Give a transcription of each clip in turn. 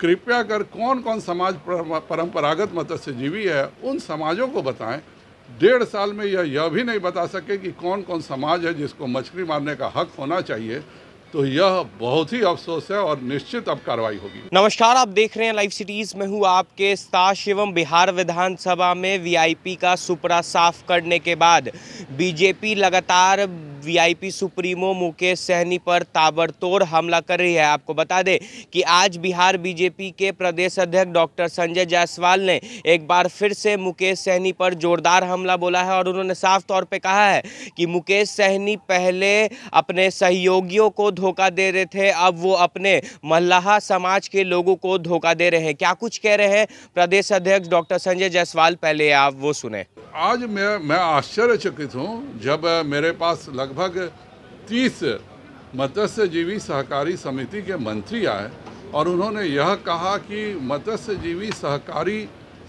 कृपया कर कौन कौन समाज परंपरागत मत्स्यजीवी है उन समाजों को बताएं डेढ़ साल में यह यह भी नहीं बता सके कि कौन कौन समाज है जिसको मछली मारने का हक होना चाहिए तो यह बहुत ही अफसोस है और निश्चित अब कार्रवाई होगी नमस्कार आप देख रहे हैं लाइव सिटीज में हूँ आपके साथ एवं बिहार विधानसभा में वीआईपी का सुपरा साफ करने के बाद बीजेपी लगातार वीआईपी सुप्रीमो मुकेश सहनी पर ताबड़तोड़ हमला कर रही है आपको बता दें कि आज बिहार बीजेपी के प्रदेश अध्यक्ष डॉक्टर संजय जायसवाल ने एक बार फिर से मुकेश सहनी पर जोरदार हमला बोला है और उन्होंने साफ तौर पर कहा है कि मुकेश सहनी पहले अपने सहयोगियों को धोखा दे रहे थे अब वो अपने मल्लाहा समाज के लोगों को धोखा दे रहे हैं क्या कुछ कह रहे हैं प्रदेश अध्यक्ष डॉक्टर संजय जायसवाल पहले आप वो सुने आज मैं मैं आश्चर्यचकित हूँ जब मेरे पास लगभग लगभग तीस मत्स्यजीवी सहकारी समिति के मंत्री आए और उन्होंने यह कहा कि मत्स्यजीवी सहकारी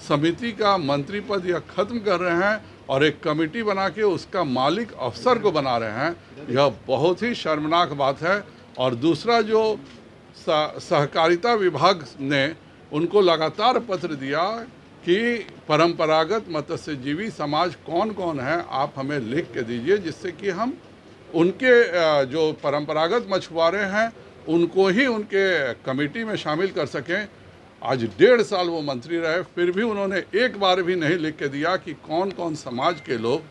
समिति का मंत्री पद यह खत्म कर रहे हैं और एक कमेटी बना के उसका मालिक अफसर को बना रहे हैं यह बहुत ही शर्मनाक बात है और दूसरा जो सहकारिता विभाग ने उनको लगातार पत्र दिया कि परंपरागत मत्स्यजीवी समाज कौन कौन है आप हमें लिख के दीजिए जिससे कि हम उनके जो परंपरागत मछुआरे हैं उनको ही उनके कमेटी में शामिल कर सकें आज डेढ़ साल वो मंत्री रहे फिर भी उन्होंने एक बार भी नहीं लिख के दिया कि कौन कौन समाज के लोग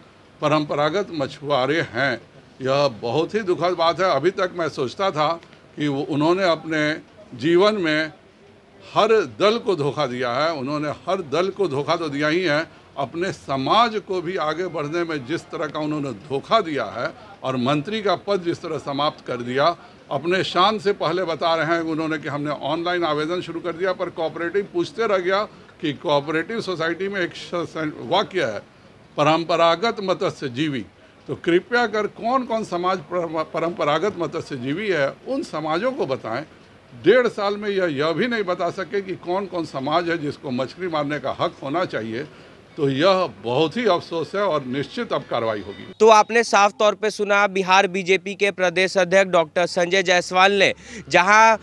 परंपरागत मछुआरे हैं यह बहुत ही दुखद बात है अभी तक मैं सोचता था कि वो उन्होंने अपने जीवन में हर दल को धोखा दिया है उन्होंने हर दल को धोखा तो दिया ही है अपने समाज को भी आगे बढ़ने में जिस तरह का उन्होंने धोखा दिया है और मंत्री का पद जिस तरह समाप्त कर दिया अपने शान से पहले बता रहे हैं उन्होंने कि हमने ऑनलाइन आवेदन शुरू कर दिया पर कोऑपरेटिव पूछते रह गया कि कोऑपरेटिव सोसाइटी में एक वाक्य है परंपरागत मत्स्य जीवी तो कृपया कर कौन कौन समाज परंपरागत मत्स्य जीवी है उन समाजों को बताएं डेढ़ साल में यह यह भी नहीं बता सके कि कौन कौन समाज है जिसको मछली मारने का हक होना चाहिए तो यह बहुत ही अफसोस है और निश्चित अब कार्रवाई होगी तो आपने साफ तौर पे सुना बिहार बीजेपी के प्रदेश अध्यक्ष डॉक्टर संजय जायसवाल ने जहां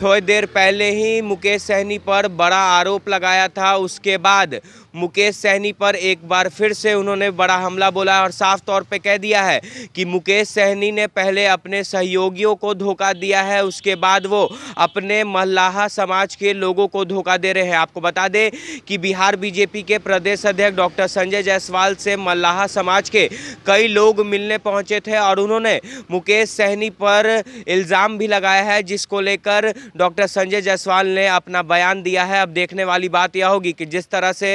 थोड़ी देर पहले ही मुकेश सहनी पर बड़ा आरोप लगाया था उसके बाद मुकेश सहनी पर एक बार फिर से उन्होंने बड़ा हमला बोला और साफ तौर पे कह दिया है कि मुकेश सहनी ने पहले अपने सहयोगियों को धोखा दिया है उसके बाद वो अपने मल्लाहा समाज के लोगों को धोखा दे रहे हैं आपको बता दें कि बिहार बीजेपी के प्रदेश अध्यक्ष डॉक्टर संजय जायसवाल से मल्लाहा समाज के कई लोग मिलने पहुँचे थे और उन्होंने मुकेश सहनी पर इल्ज़ाम भी लगाया है जिसको लेकर डॉक्टर संजय जायसवाल ने अपना बयान दिया है अब देखने वाली बात यह होगी कि जिस तरह से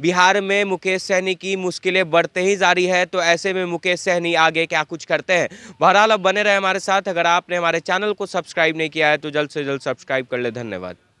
बिहार में मुकेश सहनी की मुश्किलें बढ़ते ही जा रही है तो ऐसे में मुकेश सहनी आगे क्या कुछ करते हैं बहरहाल अब बने रहे हमारे साथ अगर आपने हमारे चैनल को सब्सक्राइब नहीं किया है तो जल्द से जल्द सब्सक्राइब कर ले धन्यवाद